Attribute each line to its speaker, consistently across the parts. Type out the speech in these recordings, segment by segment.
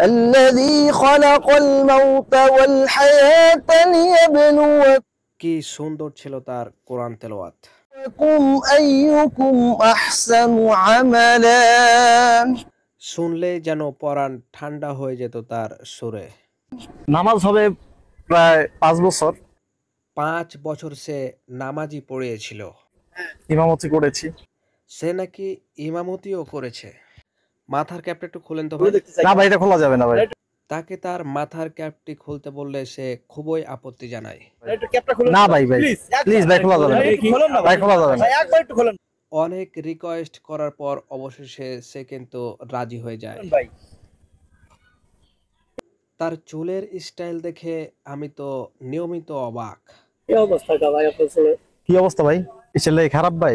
Speaker 1: الذي خلق الموت والحياة ليبلوكم কি সুন্দর ছিল তার কোরআন তেলাওয়াত শুনলে যেন পরাণ ঠান্ডা হয়ে যেত তার সুরে নামাজ হবে প্রায় পাঁচ বছর পাঁচ বছর সে নামাজই পড়িয়েছিল
Speaker 2: ইমামতি করেছি
Speaker 1: সে নাকি ইমামতিও করেছে মাথার ক্যাপটা একটু খোলেন তো না ভাই এটা খোলা যাবে না ভাই তাকে তার মাথার ক্যাপটি খুলতে বললে সে খুবই আপত্তি জানায়
Speaker 2: না ভাই ভাই প্লিজ ভাই খোলা যাবে না ভাই খোলা যাবে না একবার একটু
Speaker 1: অনেক রিকোয়েস্ট করার পর অবশেষে সে কিন্তু রাজি হয়ে যায় তার চুলের স্টাইল দেখে আমি তো নিয়মিত অবাক কি অবস্থা ভাই
Speaker 2: কি অবস্থা ভাই ছেলে খারাপ ভাই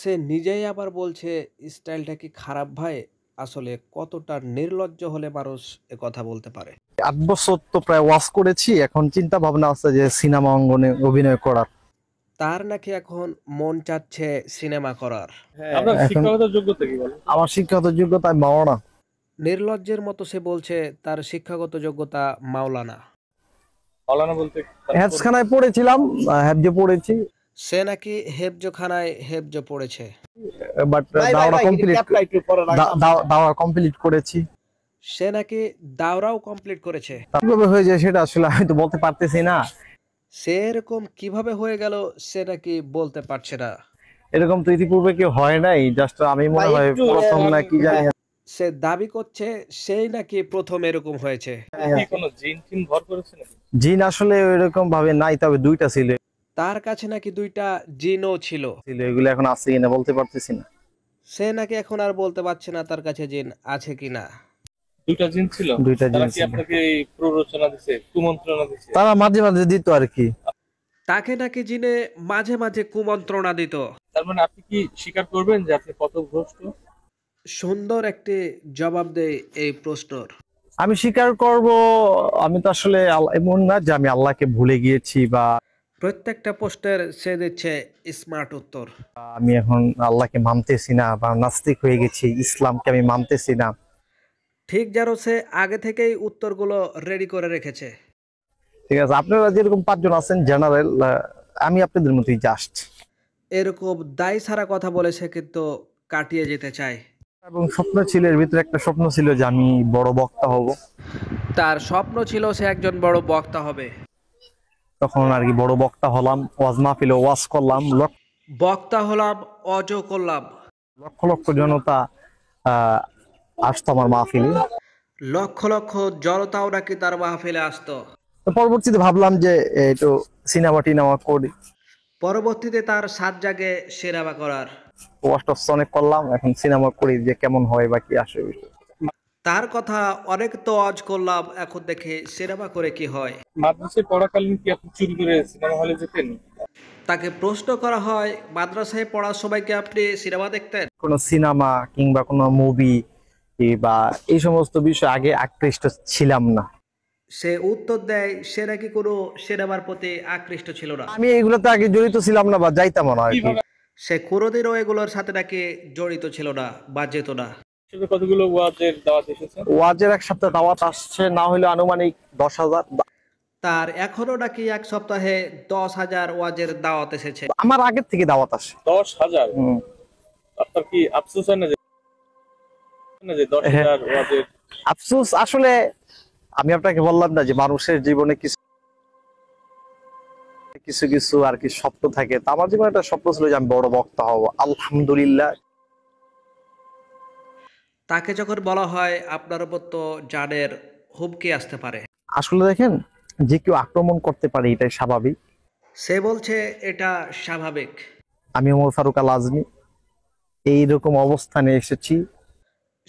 Speaker 1: সে নিজেই আবার বলছে স্টাইলটা কি খারাপ ভাই আসলে কতটা নির্লজ্জ হলে মানুষ এ কথা বলতে পারে
Speaker 2: আট বছর তো প্রায় ওয়াশ করেছি এখন চিন্তা ভাবনা আছে যে সিনেমা অঙ্গনে অভিনয় করার
Speaker 1: তার নাকি এখন মন চাচ্ছে সিনেমা করার হ্যাঁ,
Speaker 2: আমার শিক্ষাগত যোগ্যতা মাওলানা
Speaker 1: নির্লজ্জের মতো সে বলছে তার শিক্ষাগত যোগ্যতা মাওলানা মাওলানা বলতে হ্যাপসখানায়
Speaker 2: পড়েছিলাম হ্যাপজে পড়েছি
Speaker 1: সে নাকি হেফজোখানায় হেফজো পড়েছে
Speaker 2: বাট দাওরা কমপ্লিট দাওরা কমপ্লিট করেছি
Speaker 1: সে নাকি দাওরাও কমপ্লিট করেছে
Speaker 2: কিভাবে হয়ে যায় সেটা আসলে আমি তো বলতে পারতেছি না
Speaker 1: সে এরকম কিভাবে হয়ে গেল সে নাকি বলতে পারছে না এরকম তো ইতিপূর্বে কি
Speaker 2: হয় নাই জাস্ট আমি মনে হয় প্রথম না কি জানি হ্যাঁ,
Speaker 1: সে দাবি করছে সেই নাকি প্রথম এরকম হয়েছে কি কোনো জিন টিম করেছে নাকি
Speaker 2: জিন আসলে এরকম ভাবে নাই তবে দুইটা ছিল
Speaker 1: তার কাছে নাকি দুইটা জিনও ছিল
Speaker 2: এগুলো এখন আছে কিনা বলতে পারতেছি না
Speaker 1: সে নাকি এখন আর বলতে পারছে না তার কাছে জিন আছে কিনা দুইটা জিন ছিল দুইটা জিন আপনাকে প্ররোচনা কুমন্ত্রণা
Speaker 2: তারা মাঝে মাঝে দিত আর কি
Speaker 1: তাকে নাকি জিনে মাঝে মাঝে কুমন্ত্রণা দিত তার মানে আপনি কি স্বীকার করবেন যে আপনি সুন্দর একটি জবাব দেয় এই প্রশ্নর
Speaker 2: আমি স্বীকার করব আমি তো আসলে এমন না যে আমি আল্লাহকে ভুলে গিয়েছি বা
Speaker 1: প্রত্যেকটা পোস্টের সে দিচ্ছে স্মার্ট উত্তর
Speaker 2: আমি এখন আল্লাহকে মানতেছি না বা নাস্তিক হয়ে গেছি ইসলামকে আমি মানতেছি না ঠিক যারও সে
Speaker 1: আগে থেকেই উত্তরগুলো রেডি করে রেখেছে
Speaker 2: ঠিক আছে আপনারা যেরকম পাঁচজন আছেন জেনারেল আমি আপনাদের মতোই জাস্ট
Speaker 1: এরকম দায় সারা কথা বলে সে কিন্তু কাটিয়ে যেতে চায়
Speaker 2: এবং স্বপ্ন ছিল এর ভিতরে একটা স্বপ্ন ছিল যে আমি বড় বক্তা হব
Speaker 1: তার স্বপ্ন ছিল সে একজন বড় বক্তা হবে
Speaker 2: তখন আর কি বড় বক্তা হলাম ওয়াজ মাহফিলে ওয়াজ করলাম
Speaker 1: বক্তা হলাম অজ করলাম
Speaker 2: লক্ষ লক্ষ জনতা আসতো আমার মাহফিলে
Speaker 1: লক্ষ লক্ষ জনতাও নাকি তার মাহফিলে আসতো
Speaker 2: পরবর্তীতে ভাবলাম যে একটু সিনেমা টিনেমা করি
Speaker 1: পরবর্তীতে তার সাত জাগে সিনেমা করার
Speaker 2: ওয়াশ অনেক করলাম এখন সিনেমা করি যে কেমন হয় বা কি আসে বিষয়
Speaker 1: তার কথা অনেক তো আজ করলাম এখন দেখে সেরাবা করে কি হয় মাদ্রাসায় পড়াকালীন কি আপনি চুরি করে সিনেমা হলে যেতেন তাকে প্রশ্ন করা হয় মাদ্রাসায় পড়ার সময় কি আপনি সিনেমা
Speaker 2: দেখতেন কোনো সিনেমা কিংবা কোন মুভি বা এই সমস্ত বিষয় আগে আকৃষ্ট ছিলাম না
Speaker 1: সে উত্তর দেয় সে নাকি কোনো সিনেমার প্রতি আকৃষ্ট ছিল না
Speaker 2: আমি এগুলোতে আগে জড়িত ছিলাম না বা যাইতাম না আর কি
Speaker 1: সে কোনোদিনও এগুলোর সাথে নাকি জড়িত ছিল না বা যেত না
Speaker 2: আফসুস আনুমানিক দশ হাজার তার এখনো নাকি এক সপ্তাহে
Speaker 1: দশ হাজার ওয়াজের দাওয়াত এসেছে
Speaker 2: আমার আগের থেকে দাওয়াত
Speaker 1: দশ হাজার হ্যাঁ।
Speaker 2: আসলে আমি আপনাকে বললাম না যে মানুষের জীবনে কিছু কিছু কিছু আর কি স্বপ্ন থাকে তা আমার জীবনে একটা স্বপ্ন ছিল যে আমি বড় বক্তা হব আলহামদুলিল্লাহ
Speaker 1: তাকে যখন বলা হয় আপনার উপর তো জানের হুমকি আসতে পারে
Speaker 2: আসলে দেখেন যে কেউ আক্রমণ করতে পারে এটাই স্বাভাবিক
Speaker 1: সে বলছে এটা স্বাভাবিক
Speaker 2: আমি ওমর ফারুক আল আজমি এইরকম অবস্থানে এসেছি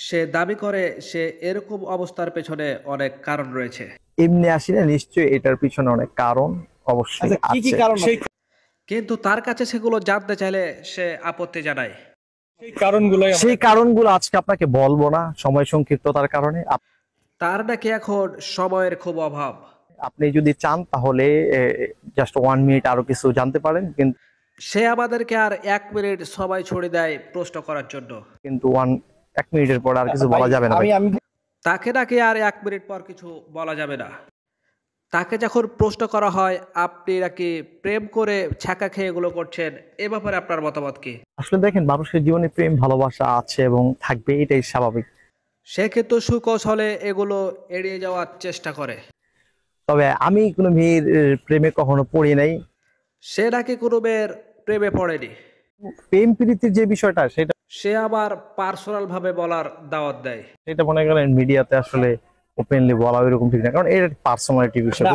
Speaker 1: সে দাবি করে সে এরকম অবস্থার পেছনে অনেক কারণ রয়েছে
Speaker 2: এমনি আসি না নিশ্চয়ই এটার পিছনে অনেক কারণ অবশ্যই আচ্ছা, আছে
Speaker 1: কিন্তু তার কাছে সেগুলো জানতে চাইলে সে আপত্তি জানায়
Speaker 2: সেই কারণগুলো আজকে আপনাকে বলবো না সময় সংক্ষিপ্ততার কারণে তার এখন সময়ের খুব অভাব আপনি যদি চান তাহলে জাস্ট ওয়ান মিনিট আরো কিছু জানতে পারেন কিন্তু সে আমাদেরকে আর এক মিনিট সবাই ছড়ে দেয়
Speaker 1: প্রশ্ন করার জন্য
Speaker 2: কিন্তু ওয়ান এক মিনিটের পর আর কিছু বলা যাবে না
Speaker 1: তাকে নাকি আর এক মিনিট পর কিছু বলা যাবে না তাকে যখন প্রশ্ন করা হয় আপনি নাকি প্রেম করে ছ্যাঁকা খেয়ে এগুলো করছেন এ ব্যাপারে আপনার মতামত কি
Speaker 2: আসলে দেখেন মানুষের জীবনে প্রেম ভালোবাসা আছে এবং থাকবে এটাই স্বাভাবিক সেক্ষেত্রে কিন্তু সুকৌশলে
Speaker 1: এগুলো এড়িয়ে যাওয়ার চেষ্টা করে
Speaker 2: তবে আমি কোনো মেয়ের প্রেমে কখনো পড়ি নাই
Speaker 1: সে নাকি কোনো মেয়ের প্রেমে পড়েনি
Speaker 2: প্রেম প্রীতির যে বিষয়টা সেটা
Speaker 1: সে আবার পার্সোনাল ভাবে বলার দাওয়াত দেয়
Speaker 2: এটা মনে করেন মিডিয়াতে আসলে ওপেনলি বলা ওই রকম ঠিক না কারণ এর পার্সোনালিটি বিষয়